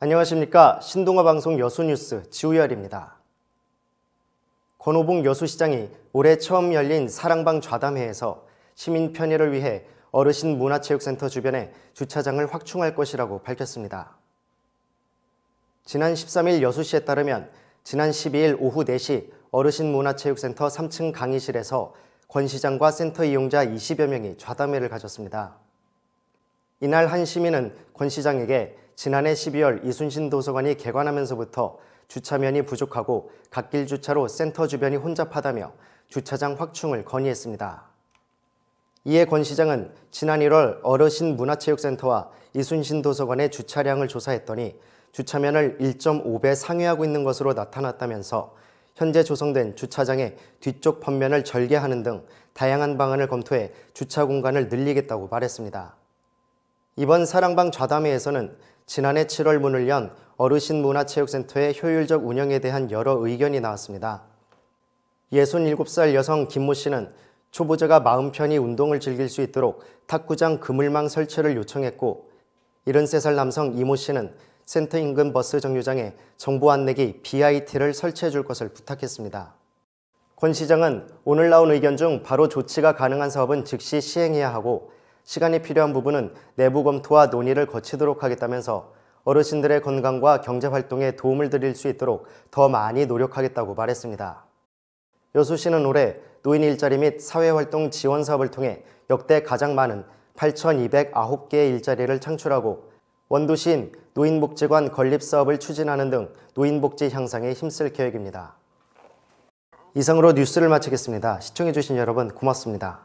안녕하십니까 신동아 방송 여수뉴스 지우열입니다. 권호봉 여수시장이 올해 처음 열린 사랑방 좌담회에서 시민 편의를 위해 어르신 문화체육센터 주변에 주차장을 확충할 것이라고 밝혔습니다. 지난 13일 여수시에 따르면 지난 12일 오후 4시 어르신 문화체육센터 3층 강의실에서 권 시장과 센터 이용자 20여 명이 좌담회를 가졌습니다. 이날 한 시민은 권 시장에게 지난해 12월 이순신 도서관이 개관하면서부터 주차면이 부족하고 갓길 주차로 센터 주변이 혼잡하다며 주차장 확충을 건의했습니다. 이에 권 시장은 지난 1월 어르신 문화체육센터와 이순신 도서관의 주차량을 조사했더니 주차면을 1.5배 상회하고 있는 것으로 나타났다면서 현재 조성된 주차장의 뒤쪽 펌면을 절개하는 등 다양한 방안을 검토해 주차 공간을 늘리겠다고 말했습니다. 이번 사랑방 좌담회에서는 지난해 7월 문을 연 어르신 문화체육센터의 효율적 운영에 대한 여러 의견이 나왔습니다. 67살 여성 김모 씨는 초보자가 마음 편히 운동을 즐길 수 있도록 탁구장 그물망 설치를 요청했고 73살 남성 이모 씨는 센터 인근 버스 정류장에 정보 안내기 BIT를 설치해 줄 것을 부탁했습니다. 권 시장은 오늘 나온 의견 중 바로 조치가 가능한 사업은 즉시 시행해야 하고 시간이 필요한 부분은 내부 검토와 논의를 거치도록 하겠다면서 어르신들의 건강과 경제 활동에 도움을 드릴 수 있도록 더 많이 노력하겠다고 말했습니다. 여수시는 올해 노인 일자리 및 사회활동 지원 사업을 통해 역대 가장 많은 8,209개의 일자리를 창출하고 원도시인 노인복지관 건립 사업을 추진하는 등 노인복지 향상에 힘쓸 계획입니다. 이상으로 뉴스를 마치겠습니다. 시청해주신 여러분 고맙습니다.